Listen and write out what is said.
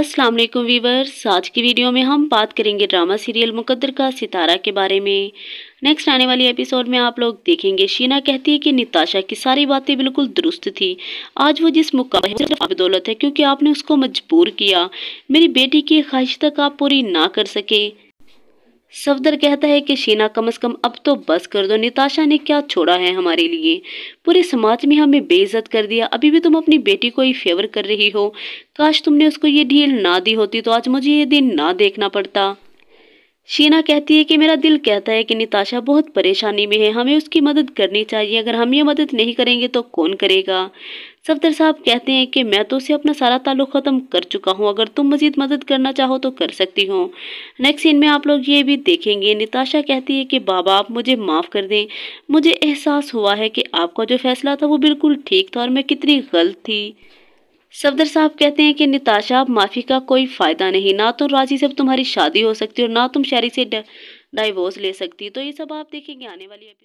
अस्सलाम वालेकुम वीवर्स आज की वीडियो में हम बात करेंगे ड्रामा सीरियल मुकद्दर का सितारा के बारे में नेक्स्ट आने वाली एपिसोड में आप लोग देखेंगे शीना कहती है कि निताशा की सारी बातें बिल्कुल दुरुस्त थी आज वो जिस मुकाम दौलत है क्योंकि आपने उसको मजबूर किया मेरी बेटी की ख्वाहिश तक आप पूरी ना कर सके सफदर कहता है कि शीना कम अज कम अब तो बस कर दो निताशा ने क्या छोड़ा है हमारे लिए पूरे समाज में हमें बेइज्जत कर दिया अभी भी तुम अपनी बेटी को ही फेवर कर रही हो काश तुमने उसको ये ढील ना दी होती तो आज मुझे ये दिन ना देखना पड़ता शीना कहती है कि मेरा दिल कहता है कि निताशा बहुत परेशानी में है हमें उसकी मदद करनी चाहिए अगर हम ये मदद नहीं करेंगे तो कौन करेगा सफदर साहब कहते हैं कि मैं तो उसे अपना सारा ताल्लुक ख़त्म कर चुका हूँ अगर तुम मजीद मदद करना चाहो तो कर सकती हो नेक्स्ट सीन में आप लोग ये भी देखेंगे निताशा कहती है कि बाबा आप मुझे माफ़ कर दें मुझे एहसास हुआ है कि आपका जो फैसला था वो बिल्कुल ठीक था और मैं कितनी गलत थी सफदर साहब कहते हैं कि निताशा आप माफ़ी का कोई फ़ायदा नहीं ना तो राजी से तुम्हारी शादी हो सकती है और ना तुम शहरी से डाइवोर्स ले सकती तो ये सब आप देखेंगे आने वाली